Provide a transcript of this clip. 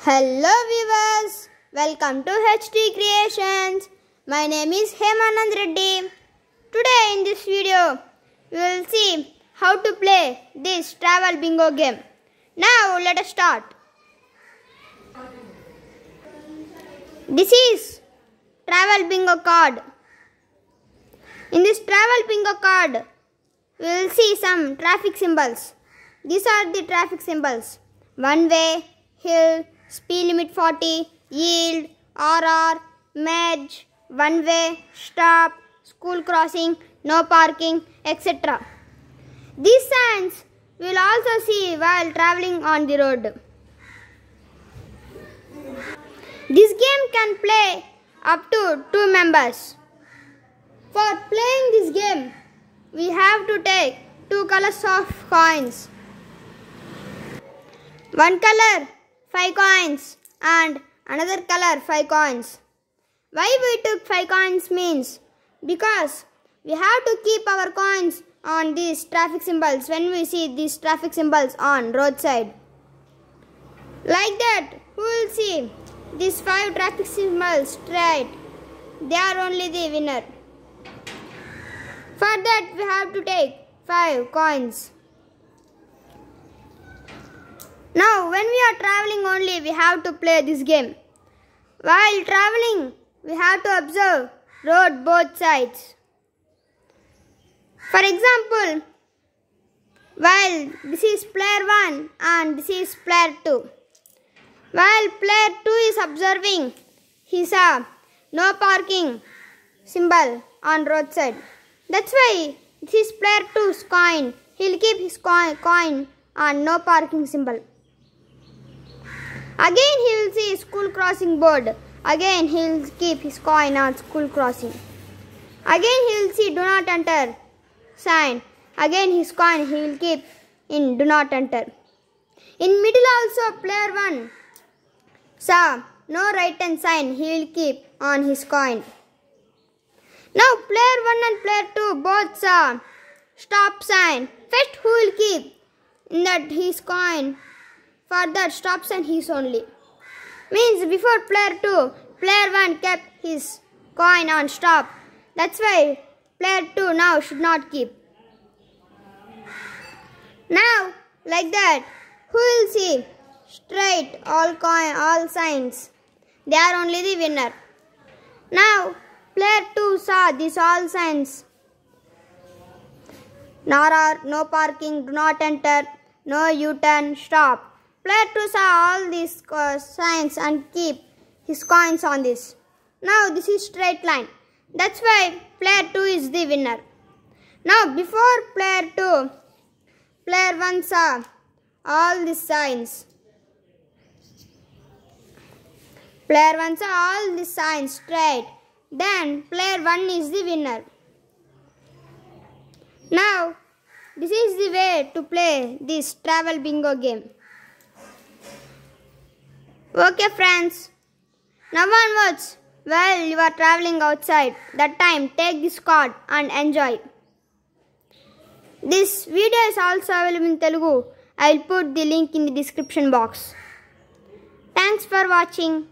Hello viewers, welcome to HT Creations. My name is Hemanand Reddy. Today in this video, we will see how to play this travel bingo game. Now let us start. This is travel bingo card. In this travel bingo card, we will see some traffic symbols. These are the traffic symbols. One way, hill, speed limit 40, yield, RR, merge, one way, stop, school crossing, no parking, etc. These signs we will also see while traveling on the road. This game can play up to 2 members. For playing this game, we have to take 2 colors of coins. One color 5 coins and another color 5 coins. Why we took 5 coins means because we have to keep our coins on these traffic symbols when we see these traffic symbols on roadside. Like that we will see these 5 traffic symbols straight. They are only the winner. For that we have to take 5 coins. Now when we are traveling only we have to play this game. While traveling we have to observe road both sides. For example, while this is player 1 and this is player 2. While player 2 is observing, he saw no parking symbol on roadside. That's why this is player 2's coin. He'll keep his coin on no parking symbol. Again he will see school crossing board. Again he will keep his coin on school crossing. Again he will see do not enter sign. Again his coin he will keep in do not enter. In middle also player 1 saw no right hand sign he will keep on his coin. Now player 1 and player 2 both saw stop sign. First who will keep in that his coin further stops and his only. Means before player 2, player 1 kept his coin on stop. That's why player 2 now should not keep. Now, like that, who will see? Straight, all coin, all signs. They are only the winner. Now, player 2 saw this all signs. Nor are no parking, do not enter, no U-turn, stop. Plato saw all these signs and keep his coins on this. Now this is straight line. That's why player 2 is the winner. Now before player 2, player 1 saw all the signs. Player 1 saw all the signs straight. Then player 1 is the winner. Now this is the way to play this travel bingo game. Okay friends, now onwards, while you are traveling outside, that time take this card and enjoy. This video is also available in Telugu. I will put the link in the description box. Thanks for watching.